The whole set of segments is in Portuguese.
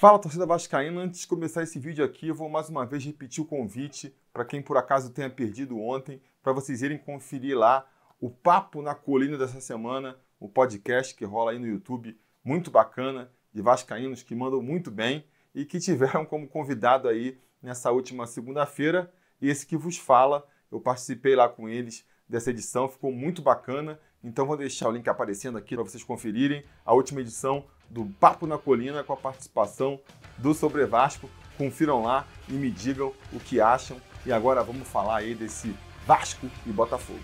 Fala torcida vascaína, antes de começar esse vídeo aqui, eu vou mais uma vez repetir o convite para quem por acaso tenha perdido ontem, para vocês irem conferir lá o papo na colina dessa semana, o podcast que rola aí no YouTube, muito bacana, de vascaínos que mandam muito bem e que tiveram como convidado aí nessa última segunda-feira, e esse que vos fala, eu participei lá com eles dessa edição, ficou muito bacana. Então vou deixar o link aparecendo aqui para vocês conferirem. A última edição do Papo na Colina com a participação do Sobre Vasco. Confiram lá e me digam o que acham. E agora vamos falar aí desse Vasco e Botafogo.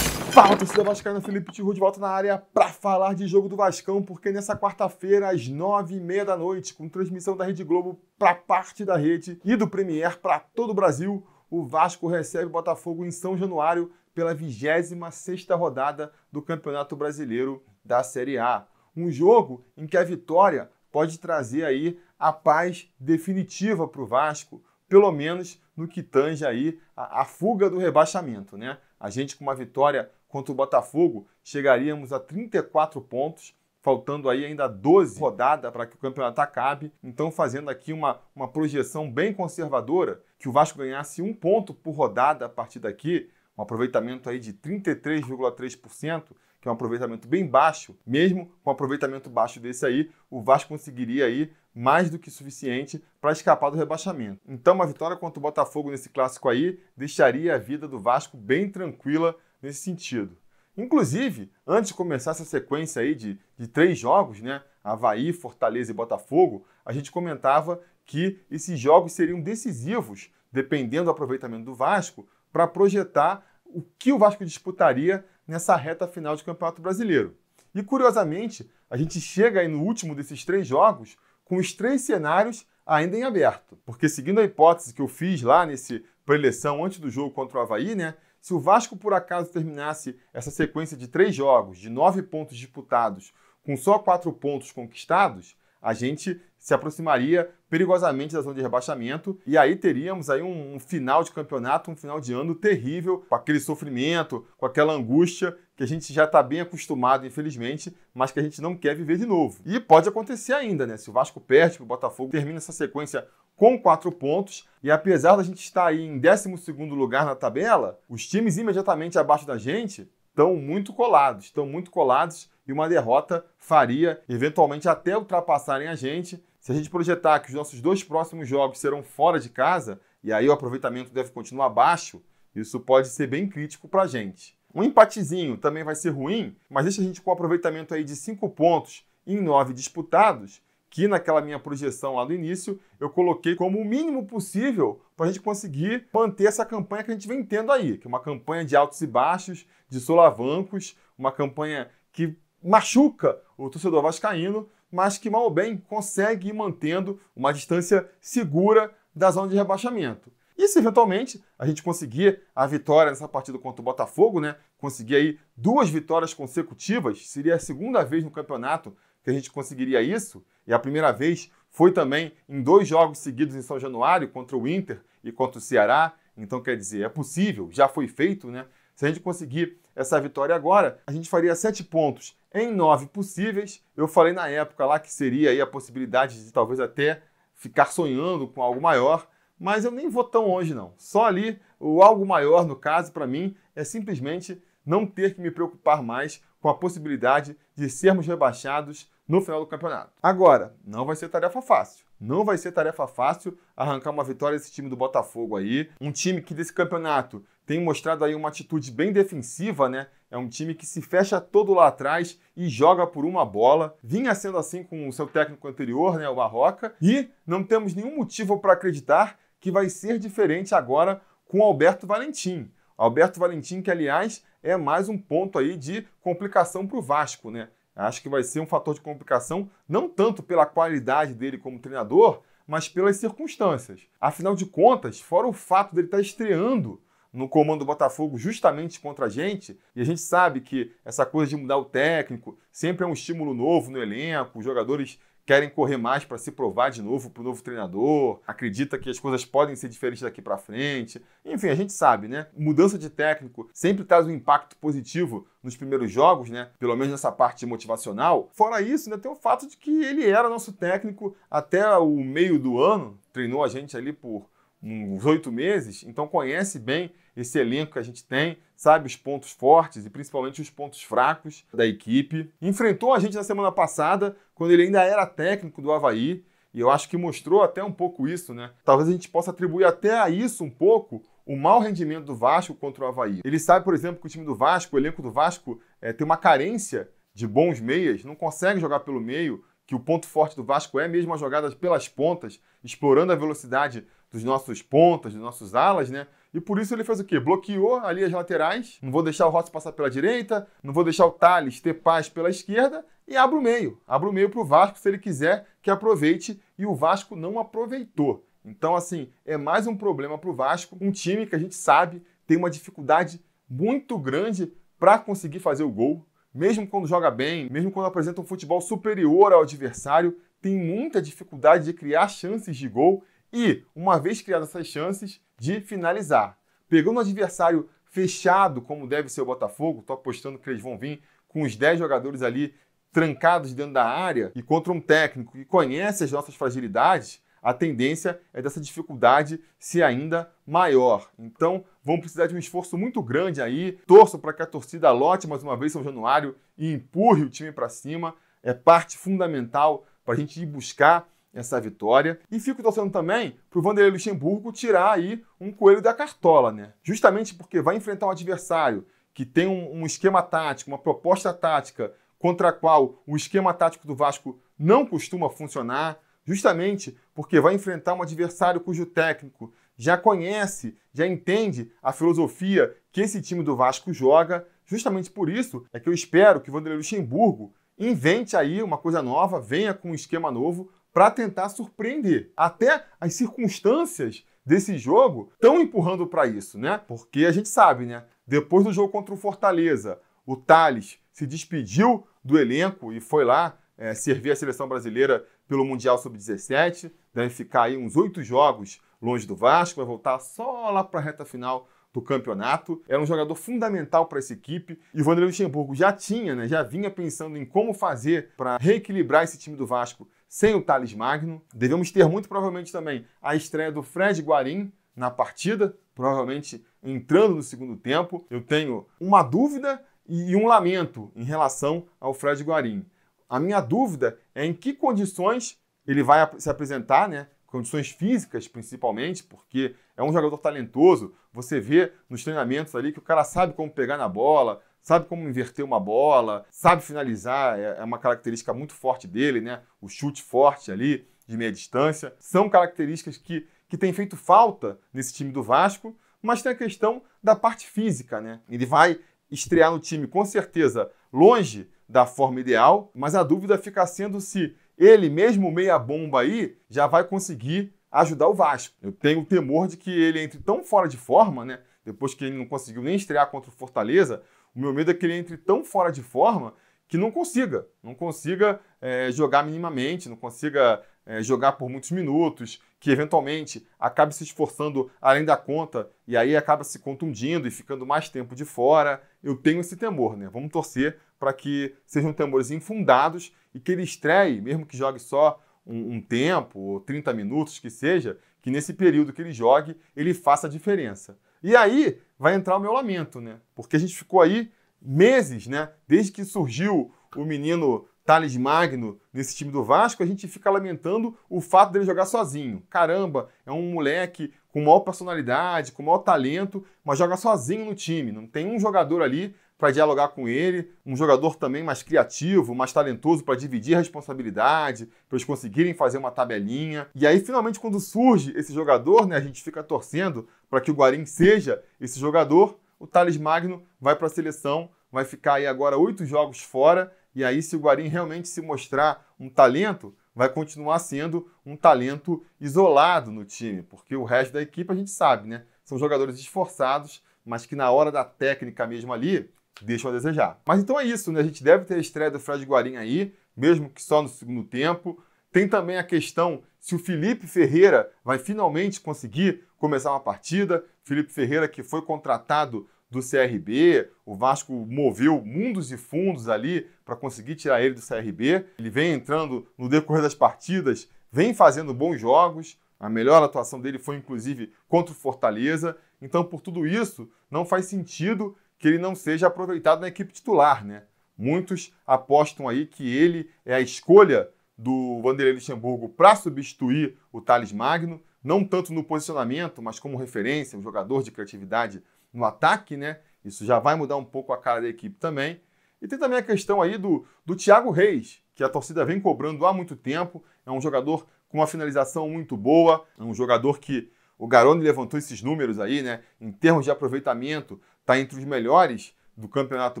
Fala, torcida vascaína, Felipe Tiru de volta na área para falar de jogo do Vascão, porque nessa quarta-feira, às nove e meia da noite, com transmissão da Rede Globo para parte da rede e do Premier para todo o Brasil, o Vasco recebe o Botafogo em São Januário pela 26ª rodada do Campeonato Brasileiro da Série A. Um jogo em que a vitória pode trazer aí a paz definitiva para o Vasco, pelo menos no que tange aí a, a, fuga do rebaixamento, né? A gente com uma vitória contra o Botafogo chegaríamos a 34 pontos, faltando aí ainda 12 rodadas para que o campeonato acabe. Então, fazendo aqui uma, uma projeção bem conservadora, que o Vasco ganhasse um ponto por rodada a partir daqui, um aproveitamento aí de 33,3%, que é um aproveitamento bem baixo, mesmo com um aproveitamento baixo desse aí, o Vasco conseguiria aí mais do que suficiente para escapar do rebaixamento. Então, uma vitória contra o Botafogo nesse clássico aí deixaria a vida do Vasco bem tranquila nesse sentido. Inclusive, antes de começar essa sequência aí de, de três jogos, né? Havaí, Fortaleza e Botafogo, a gente comentava que esses jogos seriam decisivos, dependendo do aproveitamento do Vasco, para projetar o que o Vasco disputaria nessa reta final de Campeonato Brasileiro. E curiosamente, a gente chega aí no último desses três jogos com os três cenários ainda em aberto. Porque seguindo a hipótese que eu fiz lá nesse preleção antes do jogo contra o Havaí, né? Se o Vasco por acaso terminasse essa sequência de três jogos, de nove pontos disputados, com só quatro pontos conquistados, a gente se aproximaria perigosamente da zona de rebaixamento e aí teríamos aí um, um final de campeonato, um final de ano terrível, com aquele sofrimento, com aquela angústia que a gente já está bem acostumado, infelizmente, mas que a gente não quer viver de novo. E pode acontecer ainda, né? Se o Vasco perde, o Botafogo termina essa sequência com quatro pontos. E apesar da gente estar aí em 12 lugar na tabela, os times imediatamente abaixo da gente estão muito colados, estão muito colados e uma derrota faria eventualmente até ultrapassarem a gente se a gente projetar que os nossos dois próximos jogos serão fora de casa, e aí o aproveitamento deve continuar baixo, isso pode ser bem crítico para a gente. Um empatezinho também vai ser ruim, mas deixa a gente com um aproveitamento aí de 5 pontos em 9 disputados, que naquela minha projeção lá do início eu coloquei como o mínimo possível para a gente conseguir manter essa campanha que a gente vem tendo aí, que é uma campanha de altos e baixos, de solavancos, uma campanha que machuca o torcedor vascaíno, mas que mal ou bem consegue ir mantendo uma distância segura da zona de rebaixamento. E se eventualmente a gente conseguir a vitória nessa partida contra o Botafogo, né? Conseguir aí duas vitórias consecutivas, seria a segunda vez no campeonato que a gente conseguiria isso, e a primeira vez foi também em dois jogos seguidos em São Januário, contra o Inter e contra o Ceará. Então, quer dizer, é possível, já foi feito, né? Se a gente conseguir essa vitória agora, a gente faria sete pontos em nove possíveis. Eu falei na época lá que seria aí a possibilidade de talvez até ficar sonhando com algo maior, mas eu nem vou tão longe não. Só ali o algo maior, no caso, para mim, é simplesmente não ter que me preocupar mais com a possibilidade de sermos rebaixados no final do campeonato. Agora, não vai ser tarefa fácil. Não vai ser tarefa fácil arrancar uma vitória desse time do Botafogo aí. Um time que desse campeonato tem mostrado aí uma atitude bem defensiva, né? É um time que se fecha todo lá atrás e joga por uma bola. Vinha sendo assim com o seu técnico anterior, né, o Barroca, e não temos nenhum motivo para acreditar que vai ser diferente agora com Alberto Valentim. Alberto Valentim, que aliás é mais um ponto aí de complicação para o Vasco, né? Acho que vai ser um fator de complicação não tanto pela qualidade dele como treinador, mas pelas circunstâncias. Afinal de contas, fora o fato dele estar tá estreando no comando do Botafogo justamente contra a gente, e a gente sabe que essa coisa de mudar o técnico sempre é um estímulo novo no elenco, os jogadores querem correr mais para se provar de novo para o novo treinador, acredita que as coisas podem ser diferentes daqui para frente. Enfim, a gente sabe, né? Mudança de técnico sempre traz um impacto positivo nos primeiros jogos, né? Pelo menos nessa parte motivacional. Fora isso, ainda né, tem o fato de que ele era nosso técnico até o meio do ano, treinou a gente ali por uns oito meses, então conhece bem esse elenco que a gente tem, sabe os pontos fortes e principalmente os pontos fracos da equipe. Enfrentou a gente na semana passada, quando ele ainda era técnico do Havaí, e eu acho que mostrou até um pouco isso, né? Talvez a gente possa atribuir até a isso um pouco o mau rendimento do Vasco contra o Havaí. Ele sabe, por exemplo, que o time do Vasco, o elenco do Vasco, é, tem uma carência de bons meias, não consegue jogar pelo meio, que o ponto forte do Vasco é mesmo as jogadas pelas pontas, explorando a velocidade dos nossos pontas, dos nossos alas, né? E por isso ele fez o quê? Bloqueou ali as laterais. Não vou deixar o Rossi passar pela direita, não vou deixar o Thales ter paz pela esquerda e abre o meio. Abre o meio para o Vasco se ele quiser que aproveite e o Vasco não aproveitou. Então, assim, é mais um problema para o Vasco. Um time que a gente sabe tem uma dificuldade muito grande para conseguir fazer o gol. Mesmo quando joga bem, mesmo quando apresenta um futebol superior ao adversário, tem muita dificuldade de criar chances de gol e, uma vez criadas essas chances, de finalizar. Pegando um adversário fechado, como deve ser o Botafogo, estou apostando que eles vão vir com os 10 jogadores ali trancados dentro da área e contra um técnico que conhece as nossas fragilidades, a tendência é dessa dificuldade ser ainda maior. Então, vão precisar de um esforço muito grande aí. Torço para que a torcida lote mais uma vez São Januário e empurre o time para cima. É parte fundamental para a gente ir buscar essa vitória. E fico torcendo também para o Vanderlei Luxemburgo tirar aí um coelho da cartola, né? Justamente porque vai enfrentar um adversário que tem um, um esquema tático, uma proposta tática contra a qual o esquema tático do Vasco não costuma funcionar, justamente porque vai enfrentar um adversário cujo técnico já conhece, já entende a filosofia que esse time do Vasco joga. Justamente por isso é que eu espero que o Vanderlei Luxemburgo invente aí uma coisa nova, venha com um esquema novo para tentar surpreender. Até as circunstâncias desse jogo estão empurrando para isso, né? Porque a gente sabe, né? Depois do jogo contra o Fortaleza, o Thales se despediu do elenco e foi lá é, servir a seleção brasileira pelo Mundial Sub-17. Deve ficar aí uns oito jogos longe do Vasco, vai voltar só lá para a reta final do campeonato. Era um jogador fundamental para essa equipe e o Vanderlei Luxemburgo já tinha, né, já vinha pensando em como fazer para reequilibrar esse time do Vasco sem o Thales Magno. Devemos ter muito provavelmente também a estreia do Fred Guarim na partida, provavelmente entrando no segundo tempo. Eu tenho uma dúvida e um lamento em relação ao Fred Guarim. A minha dúvida é em que condições ele vai se apresentar, né? Condições físicas, principalmente, porque é um jogador talentoso. Você vê nos treinamentos ali que o cara sabe como pegar na bola, sabe como inverter uma bola, sabe finalizar, é, é uma característica muito forte dele, né? O chute forte ali de meia distância. São características que, que têm feito falta nesse time do Vasco, mas tem a questão da parte física, né? Ele vai estrear no time com certeza longe da forma ideal, mas a dúvida fica sendo se ele mesmo meia bomba aí já vai conseguir ajudar o Vasco. Eu tenho o temor de que ele entre tão fora de forma, né? Depois que ele não conseguiu nem estrear contra o Fortaleza, o meu medo é que ele entre tão fora de forma que não consiga, não consiga é, jogar minimamente, não consiga é, jogar por muitos minutos, que eventualmente acabe se esforçando além da conta e aí acaba se contundindo e ficando mais tempo de fora. Eu tenho esse temor, né? Vamos torcer para que sejam temores infundados e que ele estreie, mesmo que jogue só um, um tempo, ou 30 minutos que seja, que nesse período que ele jogue, ele faça a diferença. E aí vai entrar o meu lamento, né? Porque a gente ficou aí meses, né? Desde que surgiu o menino Thales Magno nesse time do Vasco, a gente fica lamentando o fato dele jogar sozinho. Caramba, é um moleque com maior personalidade, com maior talento, mas joga sozinho no time. Não tem um jogador ali para dialogar com ele, um jogador também mais criativo, mais talentoso para dividir a responsabilidade, para eles conseguirem fazer uma tabelinha. E aí, finalmente, quando surge esse jogador, né, a gente fica torcendo para que o Guarim seja esse jogador. O Thales Magno vai para a seleção, vai ficar aí agora oito jogos fora. E aí, se o Guarim realmente se mostrar um talento, vai continuar sendo um talento isolado no time, porque o resto da equipe a gente sabe, né? São jogadores esforçados, mas que na hora da técnica mesmo ali, deixam a desejar. Mas então é isso, né? A gente deve ter a estreia do Fred Guarim aí, mesmo que só no segundo tempo. Tem também a questão se o Felipe Ferreira vai finalmente conseguir começar uma partida. Felipe Ferreira que foi contratado do CRB, o Vasco moveu mundos e fundos ali para conseguir tirar ele do CRB. Ele vem entrando no decorrer das partidas, vem fazendo bons jogos. A melhor atuação dele foi inclusive contra o Fortaleza. Então, por tudo isso, não faz sentido que ele não seja aproveitado na equipe titular, né? Muitos apostam aí que ele é a escolha do Vanderlei Luxemburgo para substituir o Thales Magno, não tanto no posicionamento, mas como referência, um jogador de criatividade no ataque, né? Isso já vai mudar um pouco a cara da equipe também. E tem também a questão aí do, do Thiago Reis, que a torcida vem cobrando há muito tempo. É um jogador com uma finalização muito boa, é um jogador que o Garoni levantou esses números aí, né? Em termos de aproveitamento, está entre os melhores do Campeonato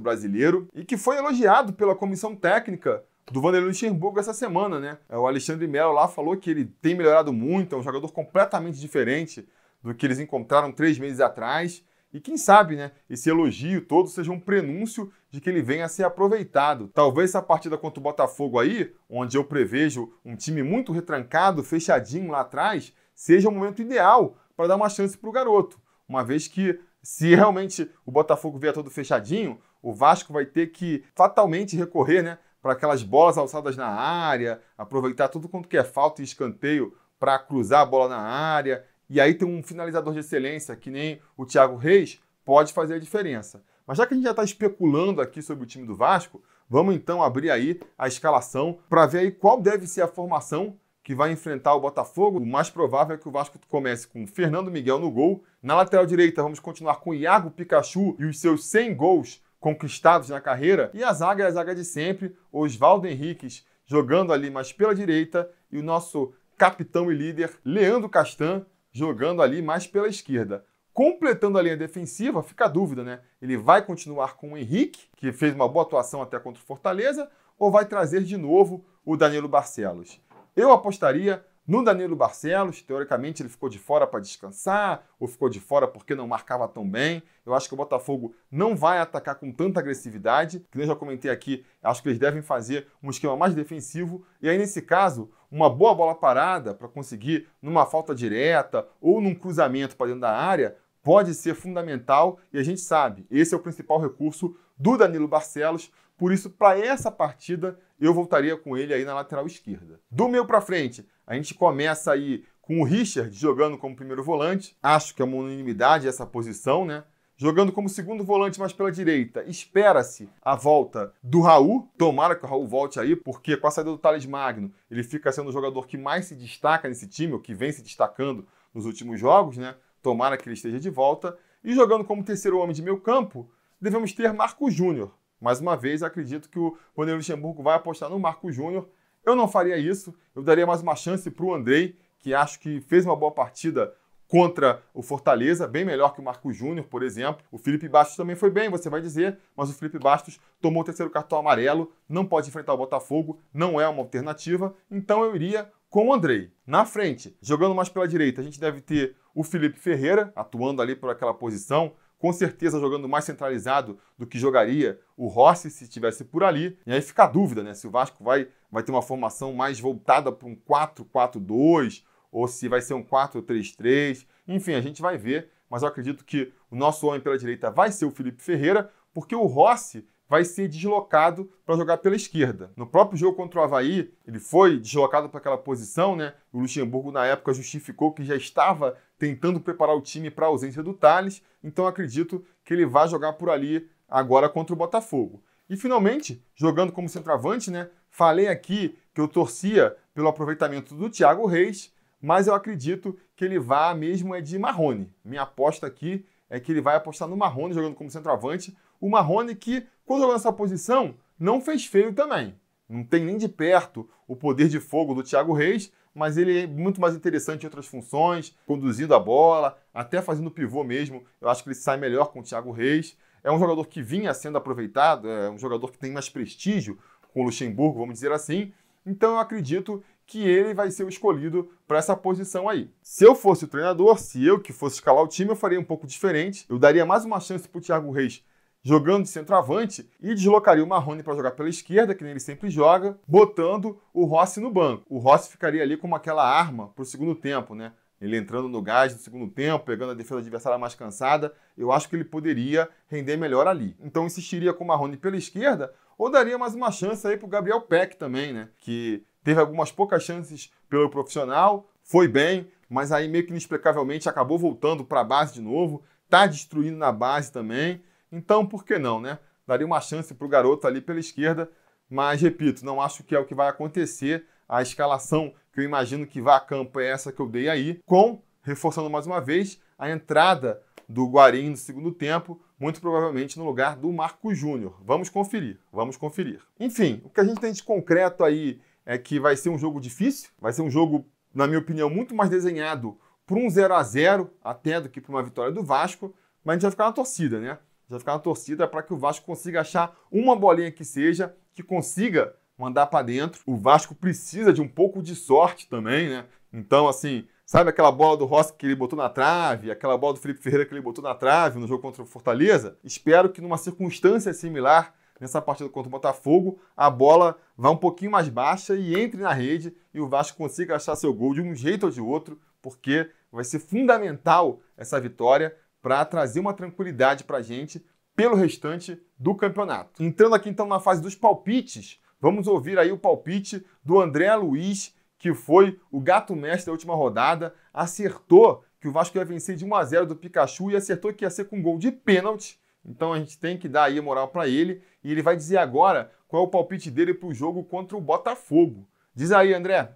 Brasileiro e que foi elogiado pela comissão técnica do Vanderlei Luxemburgo essa semana, né? É, o Alexandre Melo lá falou que ele tem melhorado muito, é um jogador completamente diferente do que eles encontraram três meses atrás. E quem sabe, né? Esse elogio todo seja um prenúncio de que ele venha a ser aproveitado. Talvez essa partida contra o Botafogo aí, onde eu prevejo um time muito retrancado, fechadinho lá atrás, seja o momento ideal para dar uma chance para o garoto, uma vez que se realmente o Botafogo vier todo fechadinho, o Vasco vai ter que fatalmente recorrer né, para aquelas bolas alçadas na área, aproveitar tudo quanto que é falta e escanteio para cruzar a bola na área. E aí tem um finalizador de excelência, que nem o Thiago Reis, pode fazer a diferença. Mas já que a gente já está especulando aqui sobre o time do Vasco, vamos então abrir aí a escalação para ver aí qual deve ser a formação que vai enfrentar o Botafogo. O mais provável é que o Vasco comece com Fernando Miguel no gol. Na lateral direita, vamos continuar com Iago Pikachu e os seus 100 gols conquistados na carreira. E a zaga é a zaga de sempre, Oswaldo Henriques jogando ali mais pela direita e o nosso capitão e líder Leandro Castan jogando ali mais pela esquerda. Completando a linha defensiva, fica a dúvida, né? Ele vai continuar com o Henrique, que fez uma boa atuação até contra o Fortaleza, ou vai trazer de novo o Danilo Barcelos? Eu apostaria no Danilo Barcelos, teoricamente ele ficou de fora para descansar, ou ficou de fora porque não marcava tão bem. Eu acho que o Botafogo não vai atacar com tanta agressividade, que eu já comentei aqui, acho que eles devem fazer um esquema mais defensivo. E aí, nesse caso, uma boa bola parada para conseguir numa falta direta ou num cruzamento para dentro da área pode ser fundamental e a gente sabe, esse é o principal recurso do Danilo Barcelos. Por isso, para essa partida, eu voltaria com ele aí na lateral esquerda. Do meio para frente, a gente começa aí com o Richard jogando como primeiro volante. Acho que é uma unanimidade essa posição, né? Jogando como segundo volante, mas pela direita, espera-se a volta do Raul. Tomara que o Raul volte aí, porque com a saída do Thales Magno, ele fica sendo o jogador que mais se destaca nesse time, ou que vem se destacando nos últimos jogos, né? Tomara que ele esteja de volta. E jogando como terceiro homem de meio campo, devemos ter Marco Júnior. Mais uma vez, acredito que o Vanderlei Luxemburgo vai apostar no Marco Júnior. Eu não faria isso, eu daria mais uma chance para o Andrei, que acho que fez uma boa partida contra o Fortaleza, bem melhor que o Marco Júnior, por exemplo. O Felipe Bastos também foi bem, você vai dizer, mas o Felipe Bastos tomou o terceiro cartão amarelo, não pode enfrentar o Botafogo, não é uma alternativa, então eu iria com o Andrei. Na frente, jogando mais pela direita, a gente deve ter o Felipe Ferreira atuando ali por aquela posição, com certeza jogando mais centralizado do que jogaria o Rossi se estivesse por ali. E aí fica a dúvida, né? Se o Vasco vai, vai ter uma formação mais voltada para um 4-4-2 ou se vai ser um 4-3-3. Enfim, a gente vai ver, mas eu acredito que o nosso homem pela direita vai ser o Felipe Ferreira, porque o Rossi vai ser deslocado para jogar pela esquerda. No próprio jogo contra o Havaí, ele foi deslocado para aquela posição, né? O Luxemburgo, na época, justificou que já estava tentando preparar o time para a ausência do Thales, então acredito que ele vai jogar por ali agora contra o Botafogo. E finalmente, jogando como centroavante, né? Falei aqui que eu torcia pelo aproveitamento do Thiago Reis, mas eu acredito que ele vá mesmo é de Marrone. Minha aposta aqui é que ele vai apostar no Marrone jogando como centroavante, o Marrone que, quando jogou nessa posição, não fez feio também. Não tem nem de perto o poder de fogo do Thiago Reis, mas ele é muito mais interessante em outras funções, conduzindo a bola, até fazendo pivô mesmo. Eu acho que ele sai melhor com o Thiago Reis. É um jogador que vinha sendo aproveitado, é um jogador que tem mais prestígio com o Luxemburgo, vamos dizer assim. Então eu acredito que ele vai ser o escolhido para essa posição aí. Se eu fosse o treinador, se eu que fosse escalar o time, eu faria um pouco diferente. Eu daria mais uma chance para o Thiago Reis jogando de centroavante e deslocaria o Marrone para jogar pela esquerda, que nem ele sempre joga, botando o Rossi no banco. O Rossi ficaria ali como aquela arma para o segundo tempo, né? Ele entrando no gás no segundo tempo, pegando a defesa adversária mais cansada, eu acho que ele poderia render melhor ali. Então insistiria com o Marrone pela esquerda ou daria mais uma chance aí para o Gabriel Peck também, né? Que teve algumas poucas chances pelo profissional, foi bem, mas aí meio que inexplicavelmente acabou voltando para a base de novo, tá destruindo na base também. Então, por que não, né? Daria uma chance para o garoto ali pela esquerda, mas repito, não acho que é o que vai acontecer. A escalação que eu imagino que vá a campo é essa que eu dei aí, com, reforçando mais uma vez, a entrada do Guarim no segundo tempo, muito provavelmente no lugar do Marco Júnior. Vamos conferir, vamos conferir. Enfim, o que a gente tem de concreto aí é que vai ser um jogo difícil, vai ser um jogo, na minha opinião, muito mais desenhado para um 0 a 0 até do que para uma vitória do Vasco, mas a gente vai ficar na torcida, né? Já ficar na torcida para que o Vasco consiga achar uma bolinha que seja, que consiga mandar para dentro. O Vasco precisa de um pouco de sorte também, né? Então, assim, sabe aquela bola do Rossi que ele botou na trave, aquela bola do Felipe Ferreira que ele botou na trave no jogo contra o Fortaleza? Espero que numa circunstância similar nessa partida contra o Botafogo, a bola vá um pouquinho mais baixa e entre na rede e o Vasco consiga achar seu gol de um jeito ou de outro, porque vai ser fundamental essa vitória para trazer uma tranquilidade para a gente pelo restante do campeonato. Entrando aqui então na fase dos palpites, vamos ouvir aí o palpite do André Luiz, que foi o gato mestre da última rodada, acertou que o Vasco ia vencer de 1 a 0 do Pikachu e acertou que ia ser com gol de pênalti. Então a gente tem que dar aí moral para ele e ele vai dizer agora qual é o palpite dele para o jogo contra o Botafogo. Diz aí, André.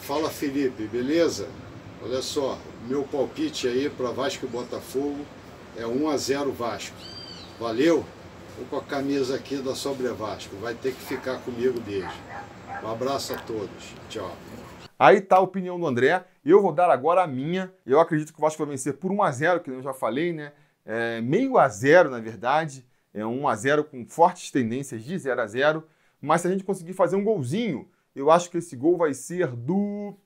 Fala Felipe, beleza? Olha só, meu palpite aí para Vasco e Botafogo é 1 a 0 Vasco. Valeu? Vou com a camisa aqui da Sobre Vasco. Vai ter que ficar comigo desde. Um abraço a todos. Tchau. Aí tá a opinião do André. Eu vou dar agora a minha. Eu acredito que o Vasco vai vencer por 1 a 0 que eu já falei, né? É, meio a zero, na verdade. É 1 a 0 com fortes tendências de 0 a 0 Mas se a gente conseguir fazer um golzinho, eu acho que esse gol vai ser do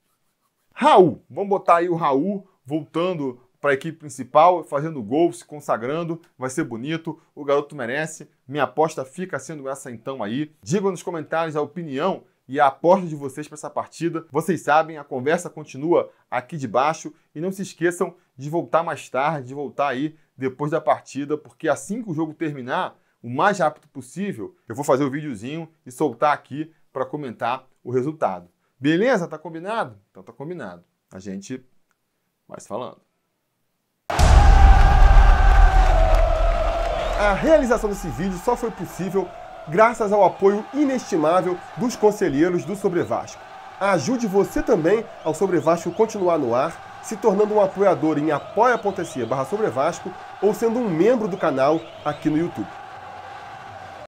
Raul. Vamos botar aí o Raul voltando para a equipe principal, fazendo gol, se consagrando, vai ser bonito, o garoto merece. Minha aposta fica sendo essa então aí. Diga nos comentários a opinião e a aposta de vocês para essa partida. Vocês sabem, a conversa continua aqui de baixo e não se esqueçam de voltar mais tarde, de voltar aí depois da partida, porque assim que o jogo terminar, o mais rápido possível, eu vou fazer o um videozinho e soltar aqui para comentar o resultado. Beleza? Tá combinado? Então tá combinado. A gente mas falando. A realização desse vídeo só foi possível graças ao apoio inestimável dos conselheiros do Sobrevasco. Ajude você também ao Sobrevasco continuar no ar, se tornando um apoiador em apoia.se barra Sobrevasco ou sendo um membro do canal aqui no YouTube.